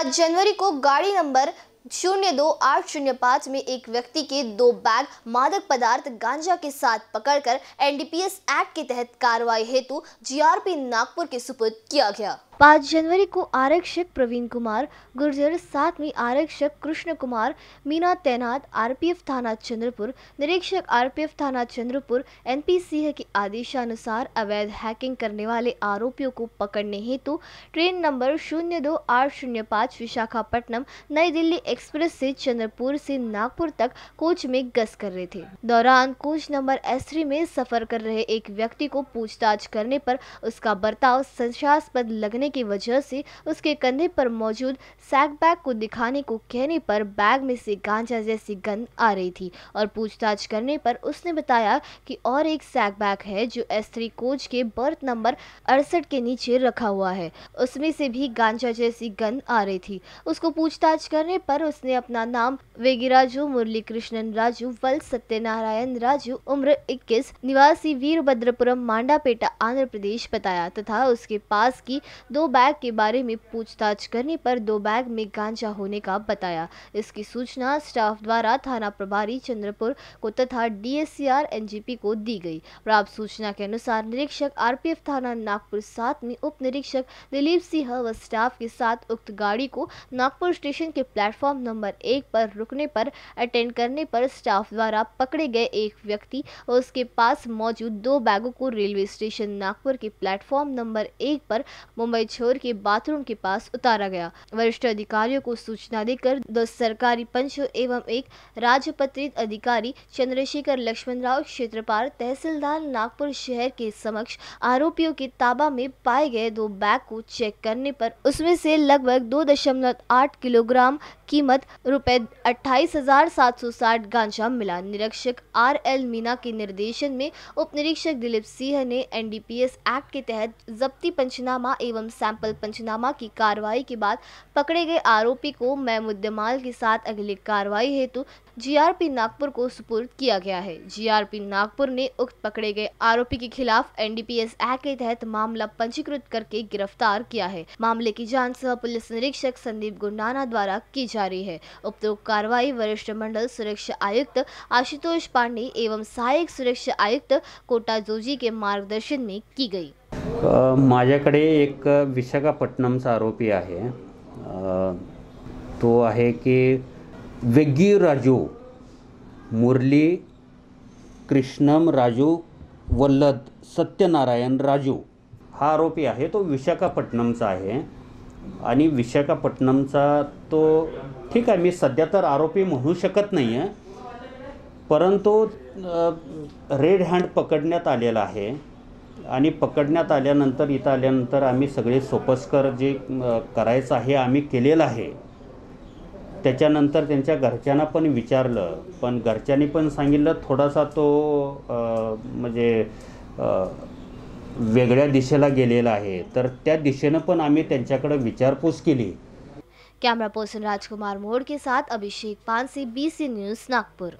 सात जनवरी को गाड़ी नंबर शून्य दो आठ शून्य पाँच में एक व्यक्ति के दो बैग मादक पदार्थ गांजा के साथ पकड़कर एनडीपीएस एक्ट के तहत कार्रवाई हेतु जीआरपी नागपुर के सुपुर्द किया गया पाँच जनवरी को आरक्षक प्रवीण कुमार गुर्जर साथ में आरक्षक कृष्ण कुमार मीना तैनात आरपीएफ थाना चंद्रपुर निरीक्षक आरपीएफ थाना चंद्रपुर एनपीसीए के आदेशानुसार अवैध हैकिंग करने वाले आरोपियों को पकड़ने हेतु ट्रेन नंबर शून्य दो आठ शून्य पाँच विशाखापट्टनम नई दिल्ली एक्सप्रेस से चंद्रपुर से नागपुर तक कोच में गश्त कर रहे थे दौरान कोच नंबर एस में सफर कर रहे एक व्यक्ति को पूछताछ करने पर उसका बर्ताव संशयास्पद लगने की वजह से उसके कंधे पर मौजूद सैक बैग को दिखाने को कहने पर बैग में से गांजा जैसी गंध आ रही थी और पूछताछ करने पर उसने बताया कि और एक सैक बैग है जो एस थ्री कोच के बर्थ नंबर अड़सठ के नीचे रखा हुआ है उसमें से भी गांजा जैसी गंध आ रही थी उसको पूछताछ करने पर उसने अपना नाम वेगीराजू मुरली कृष्णन राजू वल सत्यनारायण राजू उम्र 21 निवासी वीरभद्रपुरम मांडापेटा आंध्र प्रदेश बताया तथा उसके पास की दो दो बैग के बारे में पूछताछ करने पर दो बैग में गांजा होने का बताया इसकी सूचना स्टाफ द्वारा थाना प्रभारी चंद्रपुर को तथा डीएससीआर एनजीपी को दी गई प्राप्त सूचना के अनुसार निरीक्षक आरपीएफ थाना नागपुर सात में उप निरीक्षक दिलीप सिंह व स्टाफ के साथ उक्त गाड़ी को नागपुर स्टेशन के प्लेटफॉर्म नंबर एक पर रुकने पर अटेंड करने पर स्टाफ द्वारा पकड़े गए एक व्यक्ति और उसके पास मौजूद दो बैगों को रेलवे स्टेशन नागपुर के प्लेटफॉर्म नंबर एक पर मुंबई छोर के बाथरूम के पास उतारा गया वरिष्ठ अधिकारियों को सूचना देकर दो सरकारी पंच एवं एक राजपत्रित अधिकारी चंद्रशेखर लक्ष्मण राव क्षेत्रपाल तहसीलदार नागपुर शहर के समक्ष आरोपियों के ताबा में पाए गए दो बैग को चेक करने पर उसमें से लगभग दो दशमलव आठ किलोग्राम कीमत रुपए अट्ठाईस हजार सात सौ साठ गांजा मिला निरीक्षक आर एल मीना के निर्देशन में उप निरीक्षक दिलीप सिंह ने एनडीपीएस एक्ट के तहत जब्ती पंचनामा एवं सैंपल पंचनामा की कार्रवाई के बाद पकड़े गए आरोपी को मैं के साथ अगली कार्रवाई हेतु जीआरपी नागपुर को सुपुर्द किया गया है जीआरपी नागपुर ने उक्त पकड़े गए आरोपी के खिलाफ एनडीपीएस एक्ट के तहत मामला पंजीकृत करके गिरफ्तार किया है मामले की जांच सह पुलिस निरीक्षक संदीप गुंडाना द्वारा की जा रही है उपरोक्त कार्रवाई वरिष्ठ मंडल सुरक्षा आयुक्त आशुतोष पांडे एवं सहायक सुरक्षा आयुक्त कोटा जोजी के मार्गदर्शन में की गयी माझ्याकडे एक विशाखापट्टणमचा आरोपी आहे तो आहे की वेग्गी राजू मुरली कृष्णम राजू वल्लद सत्यनारायण राजू हा आरोपी आहे तो विशाखापट्टणमचा आहे आणि विशाखापट्टणमचा तो ठीक आहे मी सध्या तर आरोपी म्हणू शकत नाही आहे परंतु रेड हँड पकडण्यात आलेला आहे आणि पकडण्यात आल्यानंतर इथं आल्यानंतर आम्ही सगळे सोपस्कर जे करायचं आहे आम्ही केलेलं आहे त्याच्यानंतर त्यांच्या घरच्यांना पण विचारलं पण घरच्यांनी पण सांगितलं थोडासा तो म्हणजे वेगळ्या दिशेला गेलेला आहे तर त्या दिशेनं पण आम्ही त्यांच्याकडे विचारपूस केली कॅमेरा पर्सन राजकुमार मोड के साथ Abhishek Panse B C news Nagpur